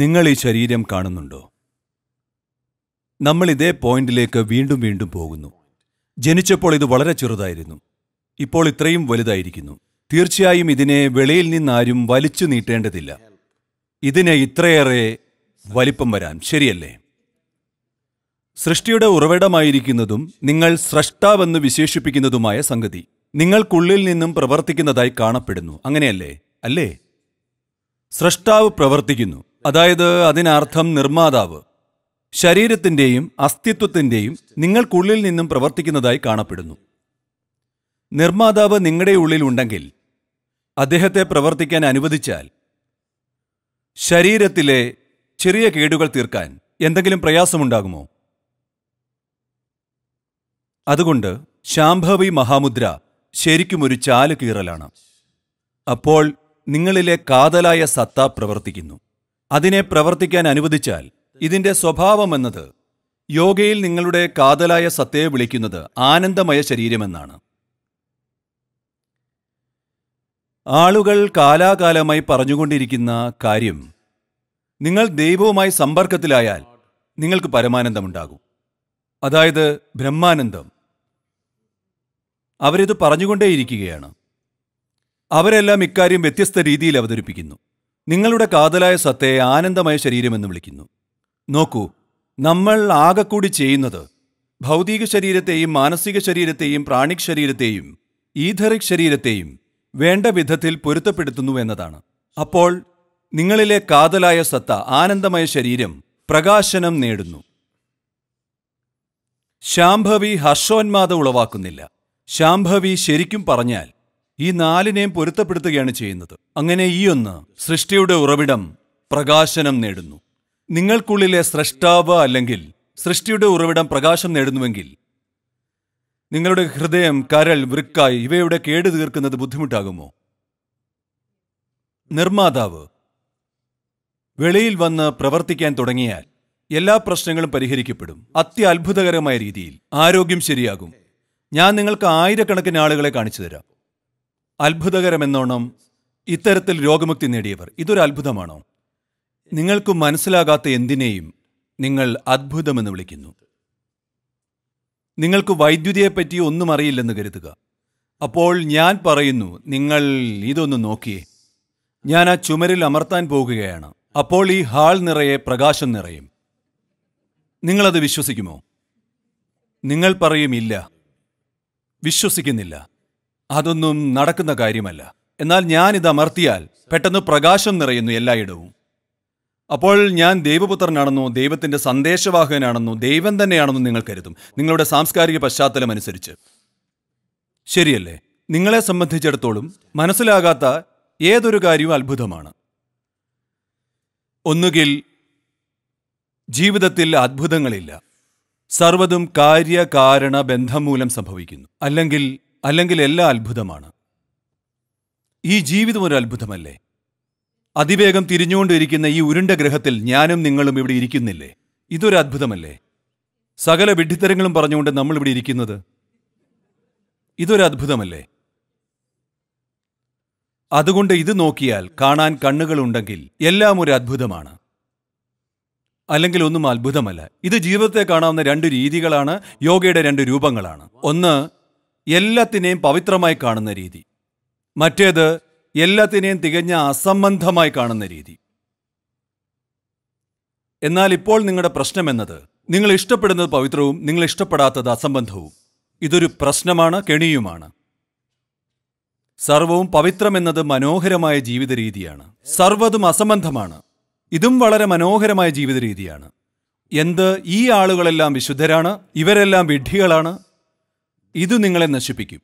നിങ്ങൾ ഈ ശരീരം കാണുന്നുണ്ടോ നമ്മൾ ഇതേ പോയിന്റിലേക്ക് വീണ്ടും വീണ്ടും പോകുന്നു ജനിച്ചപ്പോൾ ഇത് വളരെ ചെറുതായിരുന്നു ഇപ്പോൾ ഇത്രയും വലുതായിരിക്കുന്നു തീർച്ചയായും ഇതിനെ വെളിയിൽ നിന്നാരും വലിച്ചു നീട്ടേണ്ടതില്ല ഇതിനെ ഇത്രയേറെ വലിപ്പം വരാൻ ശരിയല്ലേ സൃഷ്ടിയുടെ ഉറവിടമായിരിക്കുന്നതും നിങ്ങൾ സ്രഷ്ടാവെന്ന് വിശേഷിപ്പിക്കുന്നതുമായ സംഗതി നിങ്ങൾക്കുള്ളിൽ നിന്നും പ്രവർത്തിക്കുന്നതായി കാണപ്പെടുന്നു അങ്ങനെയല്ലേ അല്ലേ സ്രഷ്ടാവ് പ്രവർത്തിക്കുന്നു അതായത് അതിനർത്ഥം നിർമ്മാതാവ് ശരീരത്തിൻ്റെയും അസ്തിത്വത്തിൻ്റെയും നിങ്ങൾക്കുള്ളിൽ നിന്നും പ്രവർത്തിക്കുന്നതായി കാണപ്പെടുന്നു നിർമ്മാതാവ് നിങ്ങളുടെ ഉള്ളിൽ ഉണ്ടെങ്കിൽ അദ്ദേഹത്തെ പ്രവർത്തിക്കാൻ അനുവദിച്ചാൽ ശരീരത്തിലെ ചെറിയ കേടുകൾ തീർക്കാൻ എന്തെങ്കിലും പ്രയാസമുണ്ടാകുമോ അതുകൊണ്ട് ശാംഭവി മഹാമുദ്ര ശരിക്കും ഒരു ചാല് കീറലാണ് അപ്പോൾ നിങ്ങളിലെ കാതലായ സത്ത പ്രവർത്തിക്കുന്നു അതിനെ പ്രവർത്തിക്കാൻ അനുവദിച്ചാൽ ഇതിന്റെ സ്വഭാവമെന്നത് യോഗയിൽ നിങ്ങളുടെ കാതലായ സത്തയെ വിളിക്കുന്നത് ആനന്ദമയ ശരീരമെന്നാണ് ആളുകൾ കാലാകാലമായി പറഞ്ഞുകൊണ്ടിരിക്കുന്ന കാര്യം നിങ്ങൾ ദൈവവുമായി സമ്പർക്കത്തിലായാൽ നിങ്ങൾക്ക് പരമാനന്ദമുണ്ടാകും അതായത് ബ്രഹ്മാനന്ദം അവരിത് പറഞ്ഞുകൊണ്ടേയിരിക്കുകയാണ് അവരെല്ലാം ഇക്കാര്യം വ്യത്യസ്ത രീതിയിൽ അവതരിപ്പിക്കുന്നു നിങ്ങളുടെ കാതലായ സത്തയെ ആനന്ദമായ ശരീരമെന്ന് വിളിക്കുന്നു നോക്കൂ നമ്മൾ ആകെക്കൂടി ചെയ്യുന്നത് ഭൗതിക ശരീരത്തെയും മാനസിക ശരീരത്തെയും പ്രാണിക് ശരീരത്തെയും ഈധറിക് ശരീരത്തെയും വേണ്ട വിധത്തിൽ പൊരുത്തപ്പെടുത്തുന്നു എന്നതാണ് അപ്പോൾ നിങ്ങളിലെ കാതലായ സത്ത ആനന്ദമയ ശരീരം പ്രകാശനം നേടുന്നു ശാംഭവി ഹർഷോന്മാദ ഉളവാക്കുന്നില്ല ശാംഭവി ശരിക്കും പറഞ്ഞാൽ ഈ നാലിനെയും പൊരുത്തപ്പെടുത്തുകയാണ് ചെയ്യുന്നത് അങ്ങനെ ഈ ഒന്ന് സൃഷ്ടിയുടെ ഉറവിടം പ്രകാശനം നേടുന്നു നിങ്ങൾക്കുള്ളിലെ സ്രഷ്ടാവ് അല്ലെങ്കിൽ സൃഷ്ടിയുടെ ഉറവിടം പ്രകാശം നേടുന്നുവെങ്കിൽ നിങ്ങളുടെ ഹൃദയം കരൾ വൃക്കായ് ഇവയുടെ കേട് തീർക്കുന്നത് ബുദ്ധിമുട്ടാകുമോ നിർമ്മാതാവ് വെളിയിൽ വന്ന് പ്രവർത്തിക്കാൻ തുടങ്ങിയാൽ എല്ലാ പ്രശ്നങ്ങളും പരിഹരിക്കപ്പെടും അത്യത്ഭുതകരമായ രീതിയിൽ ആരോഗ്യം ശരിയാകും ഞാൻ നിങ്ങൾക്ക് ആയിരക്കണക്കിന് ആളുകളെ കാണിച്ചു തരാം അത്ഭുതകരമെന്നോണം ഇത്തരത്തിൽ രോഗമുക്തി നേടിയവർ ഇതൊരു അത്ഭുതമാണോ നിങ്ങൾക്ക് മനസ്സിലാകാത്ത എന്തിനേയും നിങ്ങൾ അത്ഭുതമെന്ന് വിളിക്കുന്നു നിങ്ങൾക്ക് വൈദ്യുതിയെപ്പറ്റി ഒന്നും അറിയില്ലെന്ന് കരുതുക അപ്പോൾ ഞാൻ പറയുന്നു നിങ്ങൾ ഇതൊന്ന് നോക്കിയേ ഞാൻ ആ ചുമരിൽ അമർത്താൻ പോകുകയാണ് അപ്പോൾ ഈ ഹാൾ നിറയെ പ്രകാശം നിറയും നിങ്ങളത് വിശ്വസിക്കുമോ നിങ്ങൾ പറയും ഇല്ല വിശ്വസിക്കുന്നില്ല അതൊന്നും നടക്കുന്ന കാര്യമല്ല എന്നാൽ ഇത് അമർത്തിയാൽ പെട്ടെന്ന് പ്രകാശം നിറയുന്നു എല്ലായിടവും അപ്പോൾ ഞാൻ ദൈവപുത്രനാണെന്നോ ദൈവത്തിന്റെ സന്ദേശവാഹകനാണെന്നോ ദൈവം തന്നെയാണെന്നോ നിങ്ങൾ കരുതും നിങ്ങളുടെ സാംസ്കാരിക പശ്ചാത്തലം അനുസരിച്ച് ശരിയല്ലേ നിങ്ങളെ സംബന്ധിച്ചിടത്തോളം മനസ്സിലാകാത്ത ഏതൊരു കാര്യവും അത്ഭുതമാണ് ഒന്നുകിൽ ജീവിതത്തിൽ അത്ഭുതങ്ങളില്ല സർവതും കാര്യകാരണ ബന്ധം മൂലം സംഭവിക്കുന്നു അല്ലെങ്കിൽ അല്ലെങ്കിൽ എല്ലാ അത്ഭുതമാണ് ഈ ജീവിതം ഒരു അത്ഭുതമല്ലേ അതിവേഗം തിരിഞ്ഞുകൊണ്ടിരിക്കുന്ന ഈ ഉരുണ്ട ഗ്രഹത്തിൽ ഞാനും നിങ്ങളും ഇവിടെ ഇരിക്കുന്നില്ലേ ഇതൊരു അത്ഭുതമല്ലേ സകല വിഡ്ഢിത്തരങ്ങളും പറഞ്ഞുകൊണ്ട് നമ്മൾ ഇവിടെ ഇരിക്കുന്നത് ഇതൊരു അത്ഭുതമല്ലേ അതുകൊണ്ട് ഇത് നോക്കിയാൽ കാണാൻ കണ്ണുകളുണ്ടെങ്കിൽ എല്ലാം ഒരു അത്ഭുതമാണ് അല്ലെങ്കിൽ ഒന്നും അത്ഭുതമല്ല ഇത് ജീവിതത്തെ കാണാവുന്ന രണ്ട് രീതികളാണ് യോഗയുടെ രണ്ട് രൂപങ്ങളാണ് ഒന്ന് എല്ലാത്തിനെയും പവിത്രമായി കാണുന്ന രീതി മറ്റേത് എല്ലാത്തിനെയും തികഞ്ഞ അസംബന്ധമായി കാണുന്ന രീതി എന്നാൽ ഇപ്പോൾ നിങ്ങളുടെ പ്രശ്നം എന്നത് നിങ്ങൾ ഇഷ്ടപ്പെടുന്നത് പവിത്രവും നിങ്ങൾ ഇഷ്ടപ്പെടാത്തത് അസംബന്ധവും ഇതൊരു പ്രശ്നമാണ് കെണിയുമാണ് സർവവും പവിത്രമെന്നത് മനോഹരമായ ജീവിത രീതിയാണ് സർവതും അസംബന്ധമാണ് ഇതും വളരെ മനോഹരമായ ജീവിത രീതിയാണ് എന്ത് ഈ ആളുകളെല്ലാം വിശുദ്ധരാണ് ഇവരെല്ലാം വിഡ്ഢികളാണ് ഇത് നിങ്ങളെ നശിപ്പിക്കും